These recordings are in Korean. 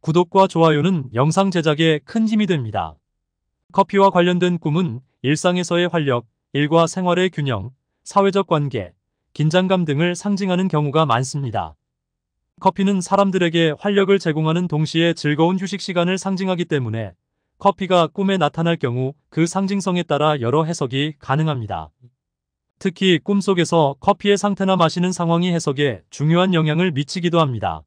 구독과 좋아요는 영상 제작에 큰 힘이 됩니다. 커피와 관련된 꿈은 일상에서의 활력, 일과 생활의 균형, 사회적 관계, 긴장감 등을 상징하는 경우가 많습니다. 커피는 사람들에게 활력을 제공하는 동시에 즐거운 휴식 시간을 상징하기 때문에 커피가 꿈에 나타날 경우 그 상징성에 따라 여러 해석이 가능합니다. 특히 꿈속에서 커피의 상태나 마시는 상황이 해석에 중요한 영향을 미치기도 합니다.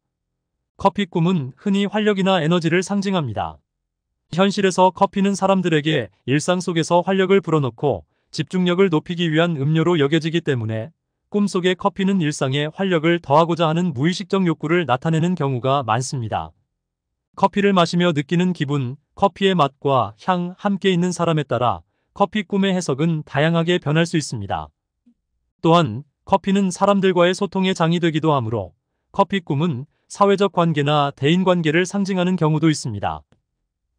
커피 꿈은 흔히 활력이나 에너지를 상징합니다. 현실에서 커피는 사람들에게 일상 속에서 활력을 불어넣고 집중력을 높이기 위한 음료로 여겨지기 때문에 꿈속의 커피는 일상의 활력을 더하고자 하는 무의식적 욕구를 나타내는 경우가 많습니다. 커피를 마시며 느끼는 기분, 커피의 맛과 향 함께 있는 사람에 따라 커피 꿈의 해석은 다양하게 변할 수 있습니다. 또한 커피는 사람들과의 소통의 장이 되기도 하므로 커피 꿈은 사회적 관계나 대인관계를 상징하는 경우도 있습니다.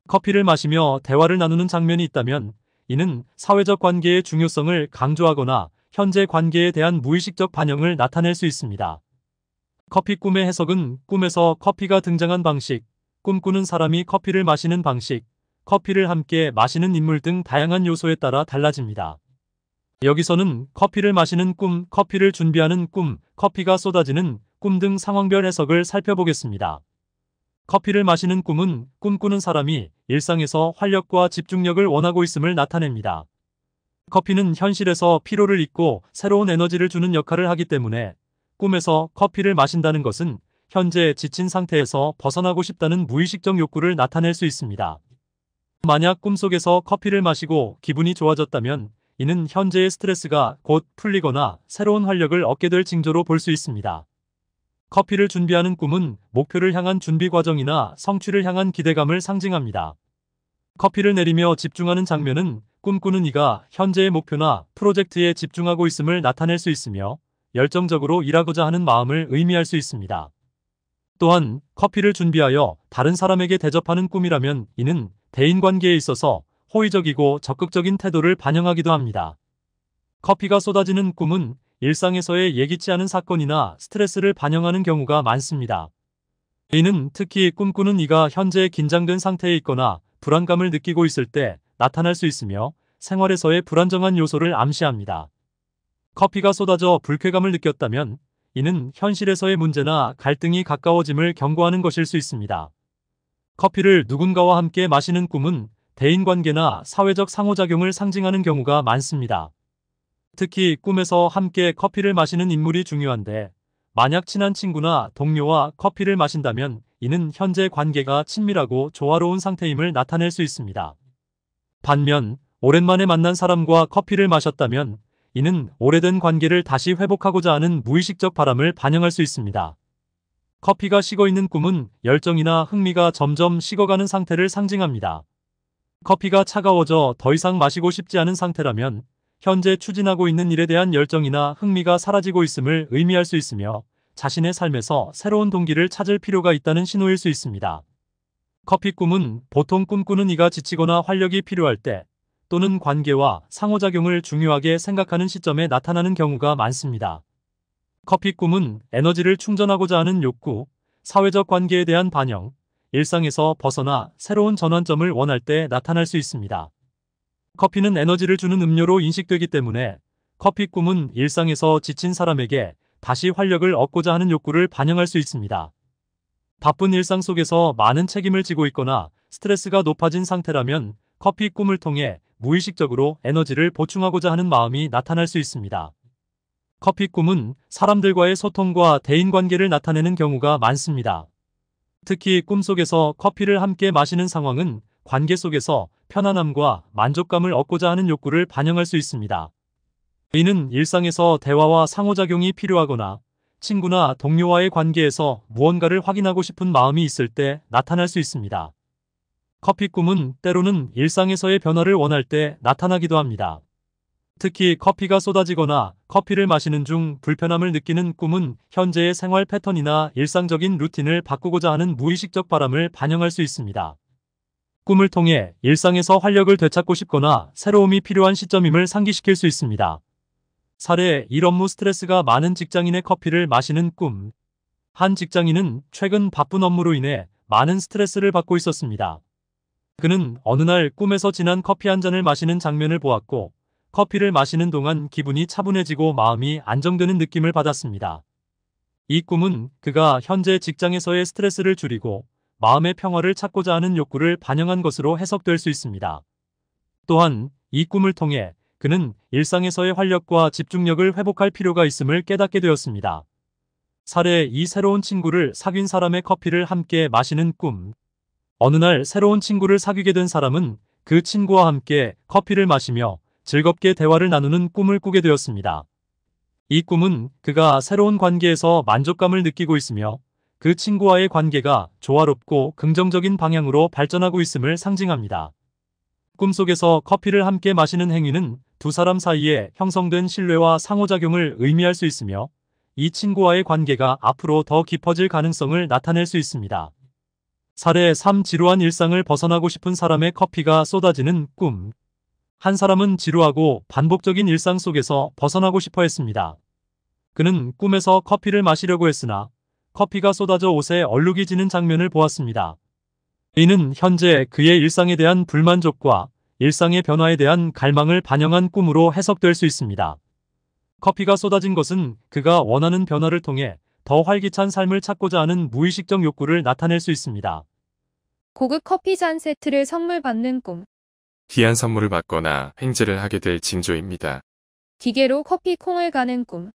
커피를 마시며 대화를 나누는 장면이 있다면 이는 사회적 관계의 중요성을 강조하거나 현재 관계에 대한 무의식적 반영을 나타낼 수 있습니다. 커피 꿈의 해석은 꿈에서 커피가 등장한 방식, 꿈꾸는 사람이 커피를 마시는 방식, 커피를 함께 마시는 인물 등 다양한 요소에 따라 달라집니다. 여기서는 커피를 마시는 꿈, 커피를 준비하는 꿈, 커피가 쏟아지는 꿈등 상황별 해석을 살펴보겠습니다. 커피를 마시는 꿈은 꿈꾸는 사람이 일상에서 활력과 집중력을 원하고 있음을 나타냅니다. 커피는 현실에서 피로를 잊고 새로운 에너지를 주는 역할을 하기 때문에 꿈에서 커피를 마신다는 것은 현재 지친 상태에서 벗어나고 싶다는 무의식적 욕구를 나타낼 수 있습니다. 만약 꿈속에서 커피를 마시고 기분이 좋아졌다면 이는 현재의 스트레스가 곧 풀리거나 새로운 활력을 얻게 될 징조로 볼 수 있습니다. 커피를 준비하는 꿈은 목표를 향한 준비 과정이나 성취를 향한 기대감을 상징합니다. 커피를 내리며 집중하는 장면은 꿈꾸는 이가 현재의 목표나 프로젝트에 집중하고 있음을 나타낼 수 있으며 열정적으로 일하고자 하는 마음을 의미할 수 있습니다. 또한 커피를 준비하여 다른 사람에게 대접하는 꿈이라면 이는 대인관계에 있어서 호의적이고 적극적인 태도를 반영하기도 합니다. 커피가 쏟아지는 꿈은 일상에서의 예기치 않은 사건이나 스트레스를 반영하는 경우가 많습니다. 이는 특히 꿈꾸는 이가 현재 긴장된 상태에 있거나 불안감을 느끼고 있을 때 나타날 수 있으며 생활에서의 불안정한 요소를 암시합니다. 커피가 쏟아져 불쾌감을 느꼈다면 이는 현실에서의 문제나 갈등이 가까워짐을 경고하는 것일 수 있습니다. 커피를 누군가와 함께 마시는 꿈은 대인관계나 사회적 상호작용을 상징하는 경우가 많습니다. 특히 꿈에서 함께 커피를 마시는 인물이 중요한데 만약 친한 친구나 동료와 커피를 마신다면 이는 현재 관계가 친밀하고 조화로운 상태임을 나타낼 수 있습니다. 반면 오랜만에 만난 사람과 커피를 마셨다면 이는 오래된 관계를 다시 회복하고자 하는 무의식적 바람을 반영할 수 있습니다. 커피가 식어있는 꿈은 열정이나 흥미가 점점 식어가는 상태를 상징합니다. 커피가 차가워져 더 이상 마시고 싶지 않은 상태라면 현재 추진하고 있는 일에 대한 열정이나 흥미가 사라지고 있음을 의미할 수 있으며 자신의 삶에서 새로운 동기를 찾을 필요가 있다는 신호일 수 있습니다. 커피 꿈은 보통 꿈꾸는 이가 지치거나 활력이 필요할 때 또는 관계와 상호작용을 중요하게 생각하는 시점에 나타나는 경우가 많습니다. 커피 꿈은 에너지를 충전하고자 하는 욕구, 사회적 관계에 대한 반영, 일상에서 벗어나 새로운 전환점을 원할 때 나타날 수 있습니다. 커피는 에너지를 주는 음료로 인식되기 때문에 커피 꿈은 일상에서 지친 사람에게 다시 활력을 얻고자 하는 욕구를 반영할 수 있습니다. 바쁜 일상 속에서 많은 책임을 지고 있거나 스트레스가 높아진 상태라면 커피 꿈을 통해 무의식적으로 에너지를 보충하고자 하는 마음이 나타날 수 있습니다. 커피 꿈은 사람들과의 소통과 대인관계를 나타내는 경우가 많습니다. 특히 꿈속에서 커피를 함께 마시는 상황은 관계 속에서 편안함과 만족감을 얻고자 하는 욕구를 반영할 수 있습니다. 이는 일상에서 대화와 상호작용이 필요하거나 친구나 동료와의 관계에서 무언가를 확인하고 싶은 마음이 있을 때 나타날 수 있습니다. 커피 꿈은 때로는 일상에서의 변화를 원할 때 나타나기도 합니다. 특히 커피가 쏟아지거나 커피를 마시는 중 불편함을 느끼는 꿈은 현재의 생활 패턴이나 일상적인 루틴을 바꾸고자 하는 무의식적 바람을 반영할 수 있습니다. 꿈을 통해 일상에서 활력을 되찾고 싶거나 새로움이 필요한 시점임을 상기시킬 수 있습니다. 사례 일 업무 스트레스가 많은 직장인의 커피를 마시는 꿈. 한 직장인은 최근 바쁜 업무로 인해 많은 스트레스를 받고 있었습니다. 그는 어느 날 꿈에서 진한 커피 한 잔을 마시는 장면을 보았고 커피를 마시는 동안 기분이 차분해지고 마음이 안정되는 느낌을 받았습니다. 이 꿈은 그가 현재 직장에서의 스트레스를 줄이고 마음의 평화를 찾고자 하는 욕구를 반영한 것으로 해석될 수 있습니다. 또한 이 꿈을 통해 그는 일상에서의 활력과 집중력을 회복할 필요가 있음을 깨닫게 되었습니다. 사례 이 새로운 친구를 사귄 사람의 커피를 함께 마시는 꿈 어느 날 새로운 친구를 사귀게 된 사람은 그 친구와 함께 커피를 마시며 즐겁게 대화를 나누는 꿈을 꾸게 되었습니다. 이 꿈은 그가 새로운 관계에서 만족감을 느끼고 있으며 그 친구와의 관계가 조화롭고 긍정적인 방향으로 발전하고 있음을 상징합니다. 꿈속에서 커피를 함께 마시는 행위는 두 사람 사이에 형성된 신뢰와 상호작용을 의미할 수 있으며 이 친구와의 관계가 앞으로 더 깊어질 가능성을 나타낼 수 있습니다. 사례 3 지루한 일상을 벗어나고 싶은 사람의 커피가 쏟아지는 꿈. 한 사람은 지루하고 반복적인 일상 속에서 벗어나고 싶어 했습니다. 그는 꿈에서 커피를 마시려고 했으나 커피가 쏟아져 옷에 얼룩이 지는 장면을 보았습니다. 이는 현재 그의 일상에 대한 불만족과 일상의 변화에 대한 갈망을 반영한 꿈으로 해석될 수 있습니다. 커피가 쏟아진 것은 그가 원하는 변화를 통해 더 활기찬 삶을 찾고자 하는 무의식적 욕구를 나타낼 수 있습니다. 고급 커피 잔 세트를 선물 받는 꿈. 귀한 선물을 받거나 횡재를 하게 될 징조입니다. 기계로 커피 콩을 가는 꿈.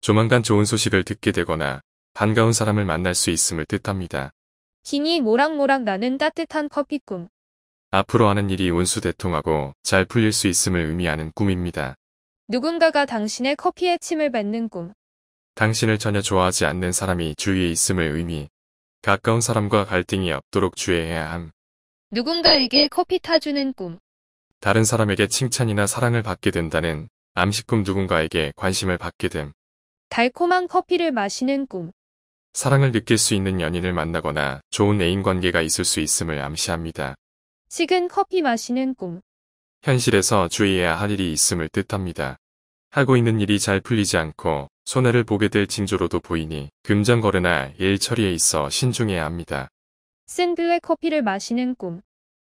조만간 좋은 소식을 듣게 되거나 반가운 사람을 만날 수 있음을 뜻합니다. 진이 모락모락 나는 따뜻한 커피 꿈. 앞으로 하는 일이 운수대통하고 잘 풀릴 수 있음을 의미하는 꿈입니다. 누군가가 당신의 커피에 침을 뱉는 꿈. 당신을 전혀 좋아하지 않는 사람이 주위에 있음을 의미. 가까운 사람과 갈등이 없도록 주의해야 함. 누군가에게 커피 타주는 꿈. 다른 사람에게 칭찬이나 사랑을 받게 된다는 암시꿈 누군가에게 관심을 받게 됨. 달콤한 커피를 마시는 꿈. 사랑을 느낄 수 있는 연인을 만나거나 좋은 애인관계가 있을 수 있음을 암시합니다. 식은 커피 마시는 꿈. 현실에서 주의해야 할 일이 있음을 뜻합니다. 하고 있는 일이 잘 풀리지 않고 손해를 보게 될 징조로도 보이니 금전거래나 일 처리에 있어 신중해야 합니다. 쓴 블랙 커피를 마시는 꿈.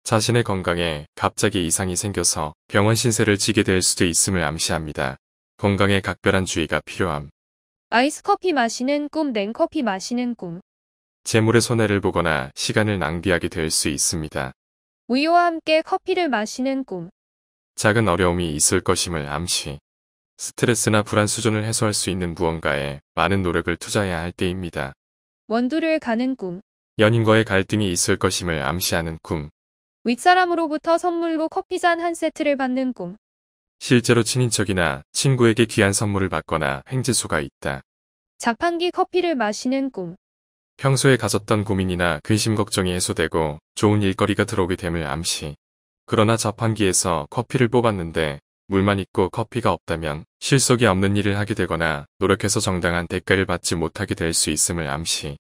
자신의 건강에 갑자기 이상이 생겨서 병원 신세를 지게 될 수도 있음을 암시합니다. 건강에 각별한 주의가 필요함. 아이스커피 마시는 꿈, 냉커피 마시는 꿈. 재물의 손해를 보거나 시간을 낭비하게 될 수 있습니다. 우유와 함께 커피를 마시는 꿈. 작은 어려움이 있을 것임을 암시. 스트레스나 불안 수준을 해소할 수 있는 무언가에 많은 노력을 투자해야 할 때입니다. 원두를 가는 꿈. 연인과의 갈등이 있을 것임을 암시하는 꿈. 윗사람으로부터 선물로 커피잔 한 세트를 받는 꿈. 실제로 친인척이나 친구에게 귀한 선물을 받거나 횡재수가 있다. 자판기 커피를 마시는 꿈. 평소에 가졌던 고민이나 근심 걱정이 해소되고 좋은 일거리가 들어오게 됨을 암시. 그러나 자판기에서 커피를 뽑았는데 물만 있고 커피가 없다면 실속이 없는 일을 하게 되거나 노력해서 정당한 대가를 받지 못하게 될 수 있음을 암시.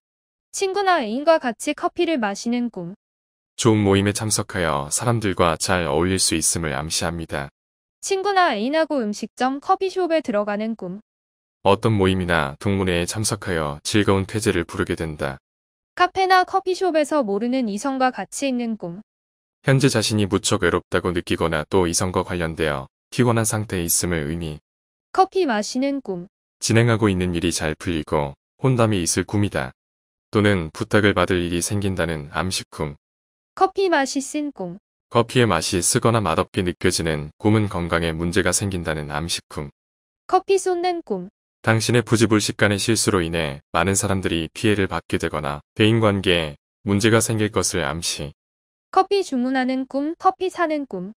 친구나 애인과 같이 커피를 마시는 꿈. 좋은 모임에 참석하여 사람들과 잘 어울릴 수 있음을 암시합니다. 친구나 애인하고 음식점, 커피숍에 들어가는 꿈. 어떤 모임이나 동문회에 참석하여 즐거운 퇴재를 부르게 된다. 카페나 커피숍에서 모르는 이성과 같이 있는 꿈. 현재 자신이 무척 외롭다고 느끼거나 또 이성과 관련되어 피곤한 상태에 있음을 의미. 커피 마시는 꿈. 진행하고 있는 일이 잘 풀리고 혼담이 있을 꿈이다. 또는 부탁을 받을 일이 생긴다는 암식꿈 커피 맛이 쓴 꿈. 커피의 맛이 쓰거나 맛없게 느껴지는 꿈은 건강에 문제가 생긴다는 암식품. 커피 쏟는 꿈. 당신의 부지불식간의 실수로 인해 많은 사람들이 피해를 받게 되거나 대인관계에 문제가 생길 것을 암시. 커피 주문하는 꿈, 커피 사는 꿈.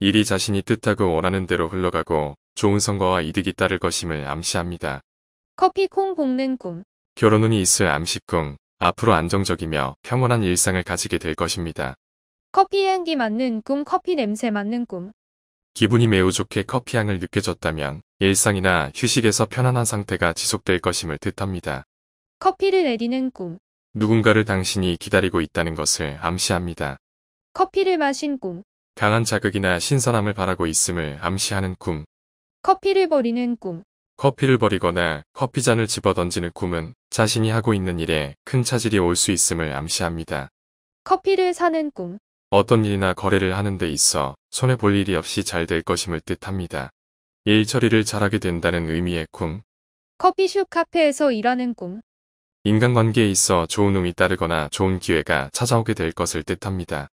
일이 자신이 뜻하고 원하는 대로 흘러가고 좋은 성과와 이득이 따를 것임을 암시합니다. 커피 콩 볶는 꿈. 결혼운이 있을 암식꿈 앞으로 안정적이며 평온한 일상을 가지게 될 것입니다. 커피 향기 맞는 꿈, 커피 냄새 맞는 꿈. 기분이 매우 좋게 커피 향을 느껴졌다면 일상이나 휴식에서 편안한 상태가 지속될 것임을 뜻합니다. 커피를 내리는 꿈. 누군가를 당신이 기다리고 있다는 것을 암시합니다. 커피를 마신 꿈. 강한 자극이나 신선함을 바라고 있음을 암시하는 꿈. 커피를 버리는 꿈. 커피를 버리거나 커피잔을 집어던지는 꿈은 자신이 하고 있는 일에 큰 차질이 올 수 있음을 암시합니다. 커피를 사는 꿈. 어떤 일이나 거래를 하는 데 있어 손해볼 일이 없이 잘 될 것임을 뜻합니다. 일 처리를 잘하게 된다는 의미의 꿈. 커피숍 카페에서 일하는 꿈. 인간관계에 있어 좋은 음이 따르거나 좋은 기회가 찾아오게 될 것을 뜻합니다.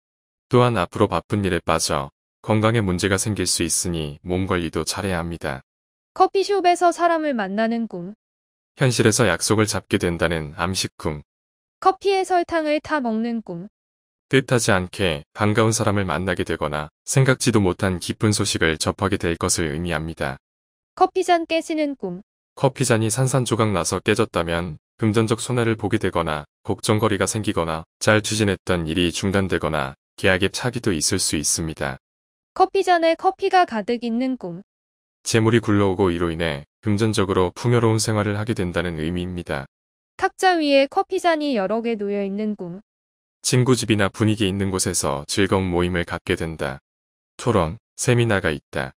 또한 앞으로 바쁜 일에 빠져 건강에 문제가 생길 수 있으니 몸 관리도 잘해야 합니다. 커피숍에서 사람을 만나는 꿈. 현실에서 약속을 잡게 된다는 암식꿈. 커피에 설탕을 타 먹는 꿈. 뜻하지 않게 반가운 사람을 만나게 되거나 생각지도 못한 기쁜 소식을 접하게 될 것을 의미합니다. 커피잔 깨지는 꿈 커피잔이 산산조각 나서 깨졌다면 금전적 손해를 보게 되거나 걱정거리가 생기거나 잘 추진했던 일이 중단되거나 계약의 차기도 있을 수 있습니다. 커피잔에 커피가 가득 있는 꿈 재물이 굴러오고 이로 인해 금전적으로 풍요로운 생활을 하게 된다는 의미입니다. 탁자 위에 커피잔이 여러 개 놓여 있는 꿈 친구 집이나 분위기 있는 곳에서 즐거운 모임을 갖게 된다. 토론, 세미나가 있다.